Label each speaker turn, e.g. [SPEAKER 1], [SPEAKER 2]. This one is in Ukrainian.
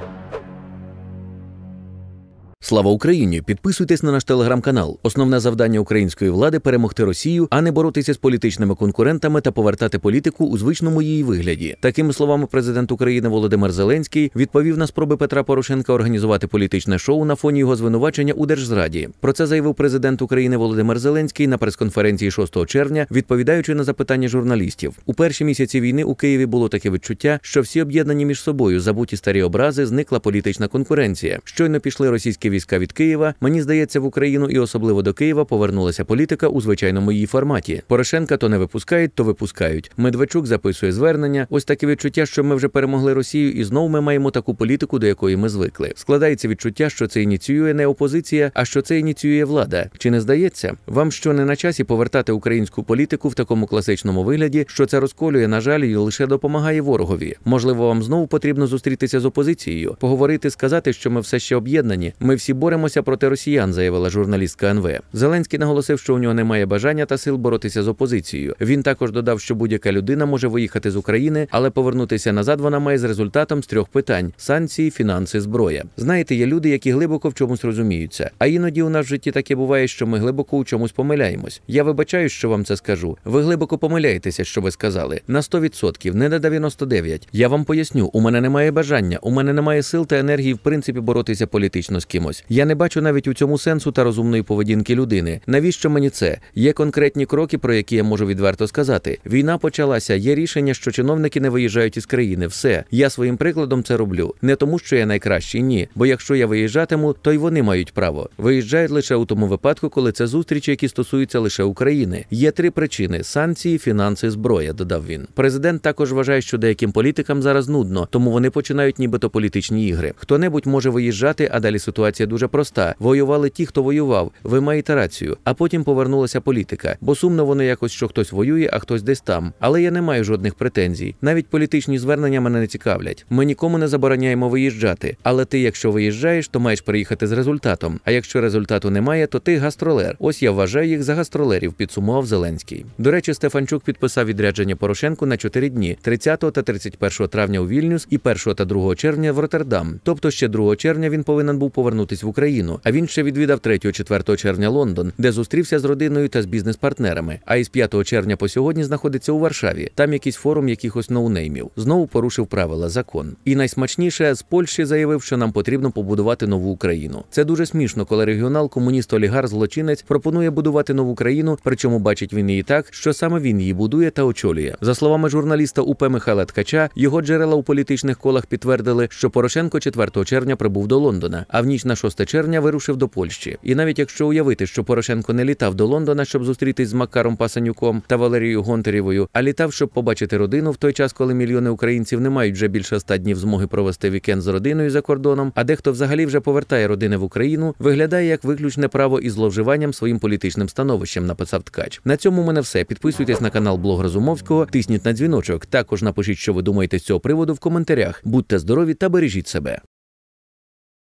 [SPEAKER 1] you Слава Україні! Підписуйтесь на наш телеграм-канал. Основне завдання української влади перемогти Росію, а не боротися з політичними конкурентами та повертати політику у звичному її вигляді. Такими словами, президент України Володимир Зеленський відповів на спроби Петра Порошенка організувати політичне шоу на фоні його звинувачення у держзраді. Про це заявив президент України Володимир Зеленський на прес-конференції 6 червня, відповідаючи на запитання журналістів. У перші місяці війни у Києві було таке відчуття, що всі об'єднані між собою забуті старі образи, зникла політична конкуренція. Щойно пішли російські війська від Києва, мені здається, в Україну і особливо до Києва повернулася політика у звичайному її форматі. Порошенка то не випускають, то випускають. Медведчук записує звернення. Ось таке відчуття, що ми вже перемогли Росію, і знову ми маємо таку політику, до якої ми звикли. Складається відчуття, що це ініціює не опозиція, а що це ініціює влада. Чи не здається вам, що не на часі повертати українську політику в такому класичному вигляді, що це розколює, на жаль, і лише допомагає ворогові? Можливо, вам знову потрібно зустрітися з опозицією, поговорити, сказати, що ми все ще об'єднані. Ми всі боремося проти росіян, заявила журналістка НВ. Зеленський наголосив, що у нього немає бажання та сил боротися з опозицією. Він також додав, що будь-яка людина може виїхати з України, але повернутися назад вона має з результатом з трьох питань: санкції, фінанси, зброя. Знаєте, є люди, які глибоко в чомусь розуміються. А іноді у нас в житті таке буває, що ми глибоко у чомусь помиляємось. Я вибачаю, що вам це скажу. Ви глибоко помиляєтеся, що ви сказали. На 100%, не на 99%. Я вам поясню, у мене немає бажання, у мене немає сил та енергії в принципі боротися політично з кимось чимось. Я не бачу навіть у цьому сенсу та розумної поведінки людини. Навіщо мені це? Є конкретні кроки, про які я можу відверто сказати. Війна почалася. Є рішення, що чиновники не виїжджають із країни. Все я своїм прикладом це роблю. Не тому, що я найкращий, ні. Бо якщо я виїжджатиму, то й вони мають право. Виїжджають лише у тому випадку, коли це зустрічі, які стосуються лише України. Є три причини: санкції, фінанси, зброя. Додав він. Президент також вважає, що деяким політикам зараз нудно, тому вони починають нібито політичні ігри. Хто небудь може виїжджати, а далі ситуація. Ситуація дуже проста. Воювали ті, хто воював. Ви маєте рацію, а потім повернулася політика. Бо сумно воно якось, що хтось воює, а хтось десь там. Але я не маю жодних претензій. Навіть політичні звернення мене не цікавлять. Ми нікому не забороняємо виїжджати. Але ти, якщо виїжджаєш, то маєш приїхати з результатом. А якщо результату немає, то ти гастролер. Ось я вважаю їх за гастролерів. Підсумував Зеленський. До речі, Стефанчук підписав відрядження Порошенку на 4 дні: 30 та 31 травня у Вільнюс і 1 та 2 червня в Роттердам. Тобто ще 2 червня він повинен був повернути повернутись в Україну. А він ще відвідав 3-4 червня Лондон, де зустрівся з родиною та з бізнес-партнерами. А із 5 червня по сьогодні знаходиться у Варшаві. Там якийсь форум якихось ноунеймів. Знову порушив правила закон. І найсмачніше з Польщі заявив, що нам потрібно побудувати нову Україну. Це дуже смішно, коли регіонал комуніст олігар злочинець пропонує будувати нову країну, причому бачить він її так, що саме він її будує та очолює. За словами журналіста УП Михайла Ткача, його джерела у політичних колах підтвердили, що Порошенко 4 червня прибув до Лондона, а в ніч на 6 червня вирушив до Польщі. І навіть якщо уявити, що Порошенко не літав до Лондона, щоб зустрітись з Макаром Пасанюком та Валерією Гонтарєвою, а літав, щоб побачити родину в той час, коли мільйони українців не мають вже більше ста днів змоги провести вікенд з родиною за кордоном, а дехто взагалі вже повертає родини в Україну, виглядає як виключне право із зловживанням своїм політичним становищем. Написав ткач. На цьому в мене все. Підписуйтесь на канал Блог Розумовського, тисніть на дзвіночок. Також напишіть, що ви думаєте з цього приводу в коментарях. Будьте здорові та бережіть себе.